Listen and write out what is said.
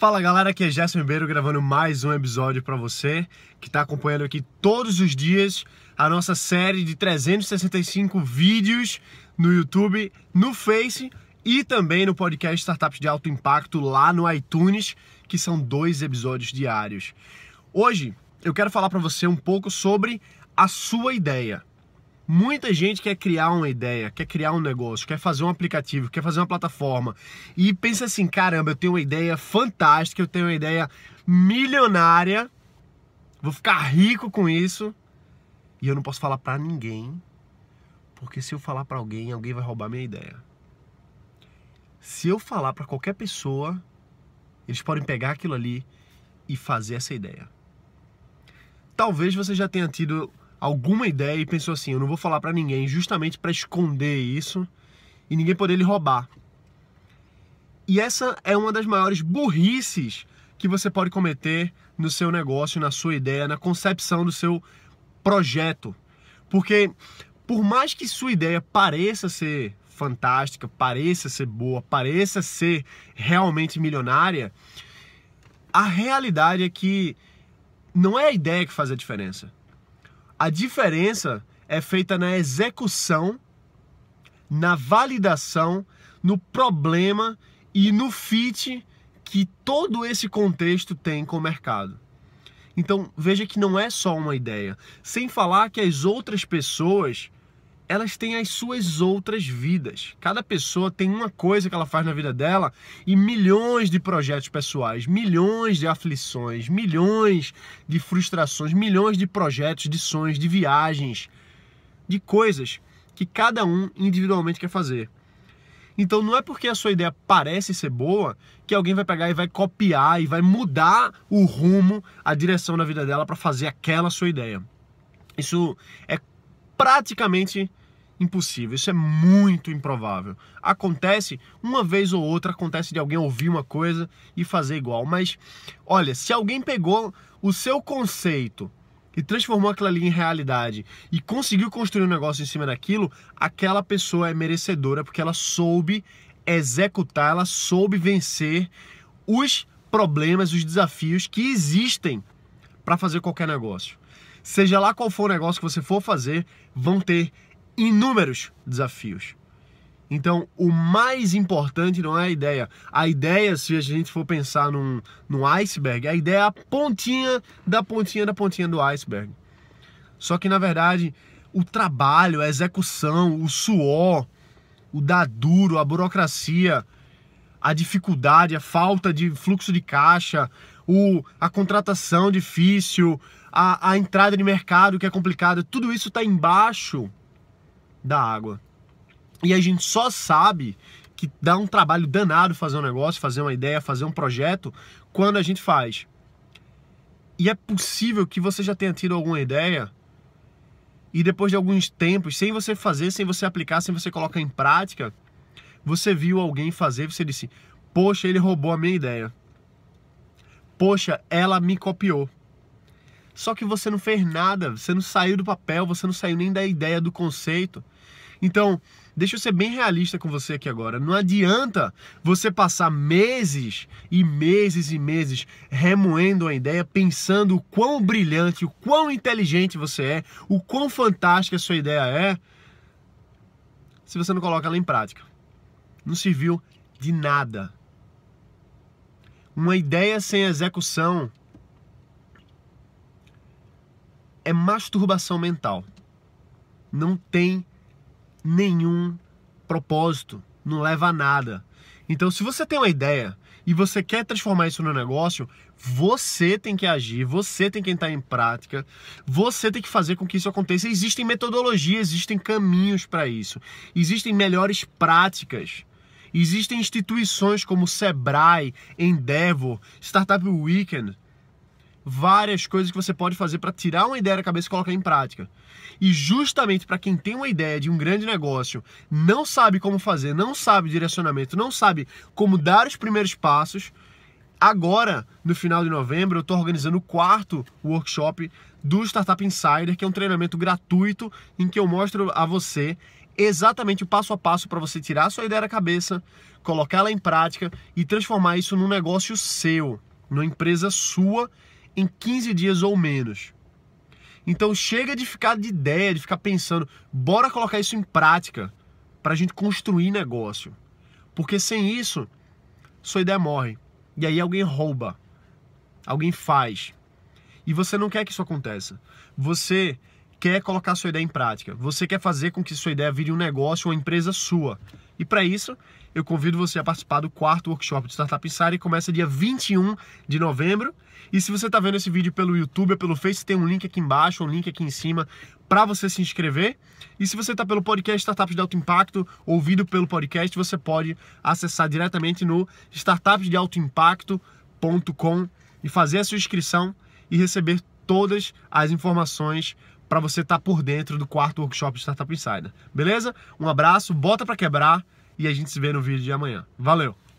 Fala galera, aqui é Jéssica Ribeiro gravando mais um episódio para você que está acompanhando aqui todos os dias a nossa série de 365 vídeos no YouTube, no Face e também no podcast Startups de Alto Impacto lá no iTunes, que são dois episódios diários. Hoje eu quero falar para você um pouco sobre a sua ideia. Muita gente quer criar uma ideia, quer criar um negócio, quer fazer um aplicativo, quer fazer uma plataforma e pensa assim: caramba, eu tenho uma ideia fantástica, eu tenho uma ideia milionária, vou ficar rico com isso e eu não posso falar para ninguém, porque se eu falar para alguém, alguém vai roubar minha ideia. Se eu falar para qualquer pessoa, eles podem pegar aquilo ali e fazer essa ideia. Talvez você já tenha tido alguma ideia e pensou assim: eu não vou falar para ninguém, justamente para esconder isso e ninguém poder lhe roubar. E essa é uma das maiores burrices que você pode cometer no seu negócio, na sua ideia, na concepção do seu projeto. Porque por mais que sua ideia pareça ser fantástica, pareça ser boa, pareça ser realmente milionária, a realidade é que não é a ideia que faz a diferença. A diferença é feita na execução, na validação, no problema e no fit que todo esse contexto tem com o mercado. Então veja que não é só uma ideia, sem falar que as outras pessoas elas têm as suas outras vidas. Cada pessoa tem uma coisa que ela faz na vida dela e milhões de projetos pessoais, milhões de aflições, milhões de frustrações, milhões de projetos, de sonhos, de viagens, de coisas que cada um individualmente quer fazer. Então não é porque a sua ideia parece ser boa que alguém vai pegar e vai copiar e vai mudar o rumo, a direção da vida dela para fazer aquela sua ideia. Isso é praticamente impossível, isso é muito improvável. Acontece uma vez ou outra, acontece de alguém ouvir uma coisa e fazer igual, mas olha, se alguém pegou o seu conceito e transformou aquilo ali em realidade e conseguiu construir um negócio em cima daquilo, aquela pessoa é merecedora porque ela soube executar, ela soube vencer os problemas, os desafios que existem para fazer qualquer negócio. Seja lá qual for o negócio que você for fazer, vão ter inúmeros desafios. Então, o mais importante não é a ideia. A ideia, se a gente for pensar num, num iceberg, a ideia é a pontinha da pontinha da pontinha do iceberg. Só que, na verdade, o trabalho, a execução, o suor, o dar duro, a burocracia, a dificuldade, a falta de fluxo de caixa, o, a contratação difícil, a, a entrada de mercado que é complicada, tudo isso está embaixo da água. E a gente só sabe que dá um trabalho danado fazer um negócio, fazer uma ideia, fazer um projeto, quando a gente faz. E é possível que você já tenha tido alguma ideia e depois de alguns tempos, sem você fazer, sem você aplicar, sem você colocar em prática, você viu alguém fazer, você disse: Poxa, ele roubou a minha ideia. Poxa, ela me copiou. Só que você não fez nada, você não saiu do papel, você não saiu nem da ideia do conceito. Então, deixa eu ser bem realista com você aqui agora. Não adianta você passar meses e meses e meses remoendo a ideia, pensando o quão brilhante, o quão inteligente você é, o quão fantástica a sua ideia é, se você não coloca ela em prática. Não serviu de nada. Uma ideia sem execução é masturbação mental. Não tem nenhum propósito, não leva a nada. Então, se você tem uma ideia e você quer transformar isso no negócio, você tem que agir, você tem que entrar em prática, você tem que fazer com que isso aconteça. Existem metodologias, existem caminhos para isso, existem melhores práticas. Existem instituições como Sebrae, Endeavor, Startup Weekend, várias coisas que você pode fazer para tirar uma ideia da cabeça e colocar em prática. E justamente para quem tem uma ideia de um grande negócio, não sabe como fazer, não sabe direcionamento, não sabe como dar os primeiros passos, agora, no final de novembro, eu estou organizando o quarto workshop do Startup Insider, que é um treinamento gratuito em que eu mostro a você exatamente o passo a passo para você tirar a sua ideia da cabeça, colocar ela em prática e transformar isso num negócio seu, numa empresa sua em 15 dias ou menos. Então chega de ficar de ideia, de ficar pensando, bora colocar isso em prática para a gente construir negócio. Porque sem isso, sua ideia morre. E aí alguém rouba, alguém faz. E você não quer que isso aconteça. Você quer colocar sua ideia em prática. Você quer fazer com que sua ideia vire um negócio, uma empresa sua. E para isso, eu convido você a participar do quarto workshop de Startup Insider, que começa dia 21 de novembro. E se você está vendo esse vídeo pelo YouTube ou pelo Face, tem um link aqui embaixo, um link aqui em cima para você se inscrever. E se você está pelo podcast Startups de Alto Impacto, ouvido pelo podcast, você pode acessar diretamente no startupsdealtoimpacto.com e fazer a sua inscrição e receber todas as informações para você estar tá por dentro do quarto workshop de Startup Insider. Beleza? Um abraço, bota para quebrar e a gente se vê no vídeo de amanhã. Valeu!